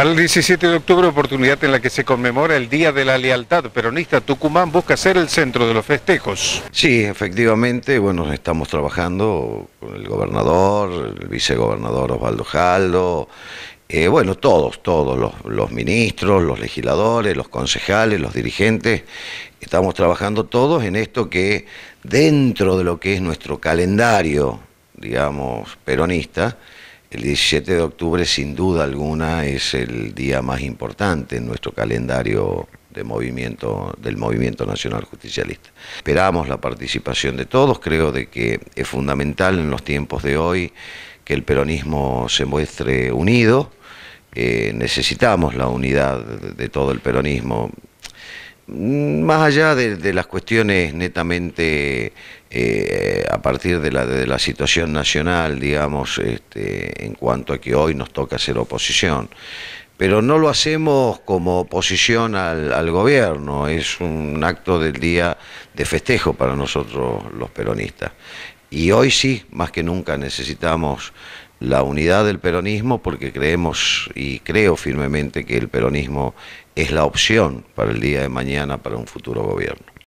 Para el 17 de octubre, oportunidad en la que se conmemora el Día de la Lealtad Peronista, Tucumán busca ser el centro de los festejos. Sí, efectivamente, bueno, estamos trabajando con el gobernador, el vicegobernador Osvaldo Jaldo, eh, bueno, todos, todos, los, los ministros, los legisladores, los concejales, los dirigentes, estamos trabajando todos en esto que dentro de lo que es nuestro calendario, digamos, peronista, el 17 de octubre sin duda alguna es el día más importante en nuestro calendario de movimiento, del Movimiento Nacional Justicialista. Esperamos la participación de todos, creo de que es fundamental en los tiempos de hoy que el peronismo se muestre unido, eh, necesitamos la unidad de todo el peronismo. Mm, más allá de, las cuestiones netamente eh, a partir de la, de la situación nacional, digamos, este, en cuanto a que hoy nos toca hacer oposición, pero no lo hacemos como oposición al, gobierno, es un acto del día de festejo para nosotros los peronistas. Y hoy sí, más que nunca necesitamos la unidad del peronismo porque creemos y creo firmemente que el peronismo es la opción para el día de mañana para un futuro gobierno.